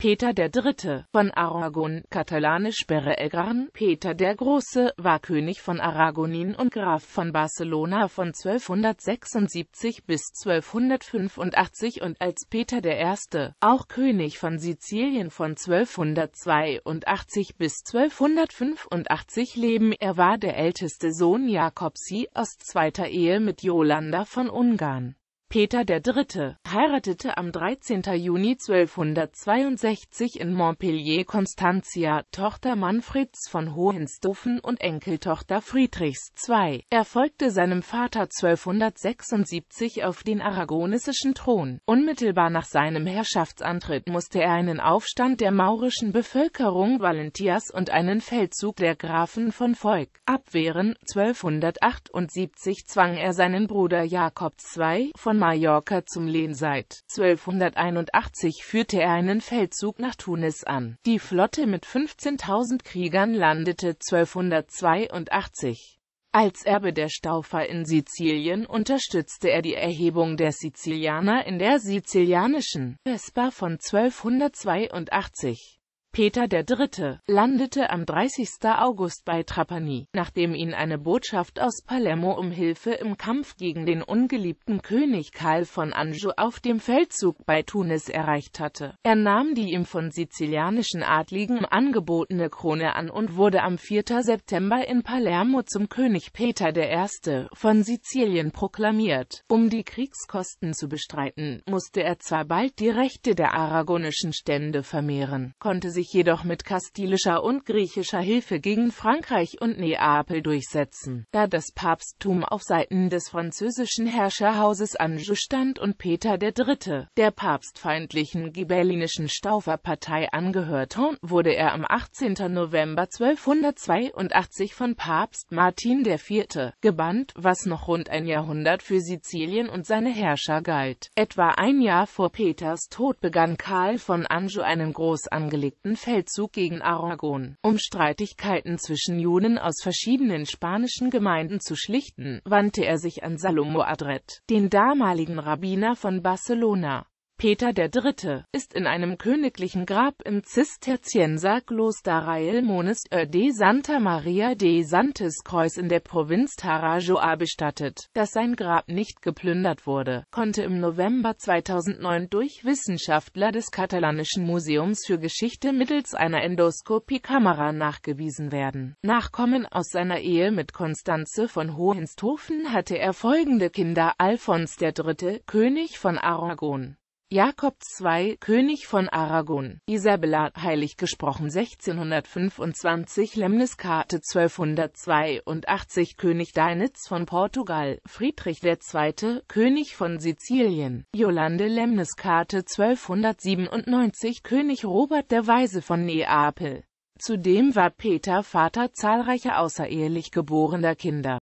Peter III. von Aragon, katalanisch Pere Egarn, Peter der Große, war König von Aragonien und Graf von Barcelona von 1276 bis 1285 und als Peter I., auch König von Sizilien von 1282 bis 1285 leben. Er war der älteste Sohn Jakobsi aus zweiter Ehe mit Jolanda von Ungarn. Peter III. heiratete am 13. Juni 1262 in Montpellier Constantia, Tochter Manfreds von Hohenstufen und Enkeltochter Friedrichs II. Er folgte seinem Vater 1276 auf den aragonesischen Thron. Unmittelbar nach seinem Herrschaftsantritt musste er einen Aufstand der maurischen Bevölkerung Valentias und einen Feldzug der Grafen von Volk abwehren. 1278 zwang er seinen Bruder Jakob II. von Mallorca zum Lehen seit 1281 führte er einen Feldzug nach Tunis an. Die Flotte mit 15.000 Kriegern landete 1282. Als Erbe der Staufer in Sizilien unterstützte er die Erhebung der Sizilianer in der sizilianischen Vespa von 1282. Peter III. landete am 30. August bei Trapani, nachdem ihn eine Botschaft aus Palermo um Hilfe im Kampf gegen den ungeliebten König Karl von Anjou auf dem Feldzug bei Tunis erreicht hatte. Er nahm die ihm von sizilianischen Adligen angebotene Krone an und wurde am 4. September in Palermo zum König Peter I. von Sizilien proklamiert. Um die Kriegskosten zu bestreiten, musste er zwar bald die Rechte der aragonischen Stände vermehren, konnte sie sich jedoch mit kastilischer und griechischer Hilfe gegen Frankreich und Neapel durchsetzen, da das Papsttum auf Seiten des französischen Herrscherhauses Anjou stand und Peter III., der papstfeindlichen gibellinischen Stauferpartei angehörte, wurde er am 18. November 1282 von Papst Martin IV. gebannt, was noch rund ein Jahrhundert für Sizilien und seine Herrscher galt. Etwa ein Jahr vor Peters Tod begann Karl von Anjou einen groß angelegten geplanten Feldzug gegen Aragon, um Streitigkeiten zwischen Juden aus verschiedenen spanischen Gemeinden zu schlichten, wandte er sich an Salomo Adret, den damaligen Rabbiner von Barcelona. Peter III., ist in einem königlichen Grab im Zisterzienserkloster Railmones de Santa Maria de Santes Kreuz in der Provinz Tarajoa bestattet. Dass sein Grab nicht geplündert wurde, konnte im November 2009 durch Wissenschaftler des katalanischen Museums für Geschichte mittels einer Endoskopiekamera nachgewiesen werden. Nachkommen aus seiner Ehe mit Konstanze von Hohensthofen hatte er folgende Kinder Alfons III., König von Aragon, Jakob II, König von Aragon, Isabella, heilig gesprochen 1625, Lemniskate 1282, König Deinitz von Portugal, Friedrich II., König von Sizilien, Jolande Lemniskate 1297, König Robert der Weise von Neapel. Zudem war Peter Vater zahlreicher außerehelich geborener Kinder